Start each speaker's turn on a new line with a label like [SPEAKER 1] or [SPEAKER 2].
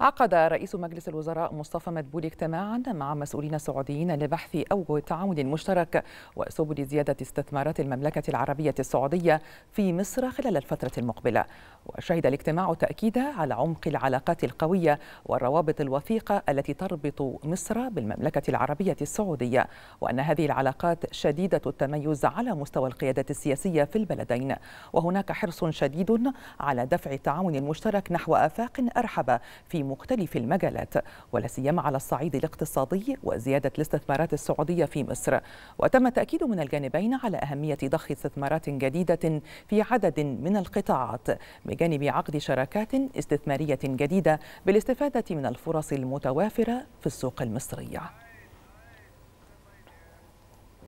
[SPEAKER 1] عقد رئيس مجلس الوزراء مصطفى مدبولي اجتماعا مع مسؤولين سعوديين لبحث أوجه التعاون المشترك وسبل زيادة استثمارات المملكة العربية السعودية في مصر خلال الفترة المقبلة وشهد الاجتماع تاكيدا على عمق العلاقات القوية والروابط الوثيقة التي تربط مصر بالمملكة العربية السعودية وأن هذه العلاقات شديدة التميز على مستوى القيادة السياسية في البلدين وهناك حرص شديد على دفع التعاون المشترك نحو آفاق أرحب في مختلف المجالات ولا سيما على الصعيد الاقتصادي وزيادة الاستثمارات السعودية في مصر وتم التأكيد من الجانبين على أهمية ضخ استثمارات جديدة في عدد من القطاعات بجانب عقد شراكات استثمارية جديدة بالاستفادة من الفرص المتوافرة في السوق المصرية